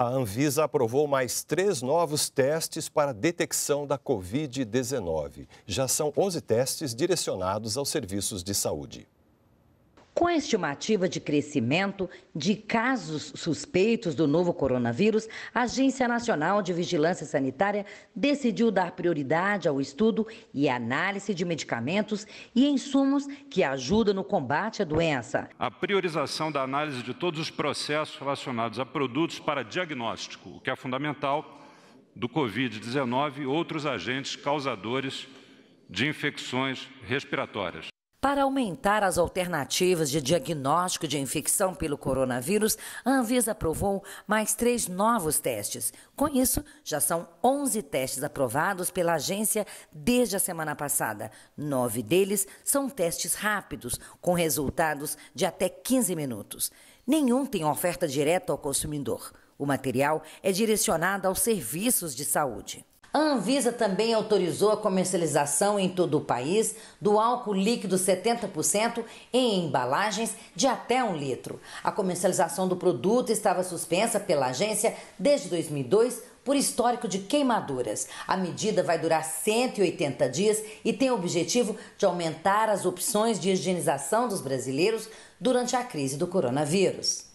A Anvisa aprovou mais três novos testes para detecção da Covid-19. Já são 11 testes direcionados aos serviços de saúde. Com a estimativa de crescimento de casos suspeitos do novo coronavírus, a Agência Nacional de Vigilância Sanitária decidiu dar prioridade ao estudo e análise de medicamentos e insumos que ajudam no combate à doença. A priorização da análise de todos os processos relacionados a produtos para diagnóstico, o que é fundamental do Covid-19 e outros agentes causadores de infecções respiratórias. Para aumentar as alternativas de diagnóstico de infecção pelo coronavírus, a Anvisa aprovou mais três novos testes. Com isso, já são 11 testes aprovados pela agência desde a semana passada. Nove deles são testes rápidos, com resultados de até 15 minutos. Nenhum tem oferta direta ao consumidor. O material é direcionado aos serviços de saúde. A Anvisa também autorizou a comercialização em todo o país do álcool líquido 70% em embalagens de até um litro. A comercialização do produto estava suspensa pela agência desde 2002 por histórico de queimaduras. A medida vai durar 180 dias e tem o objetivo de aumentar as opções de higienização dos brasileiros durante a crise do coronavírus.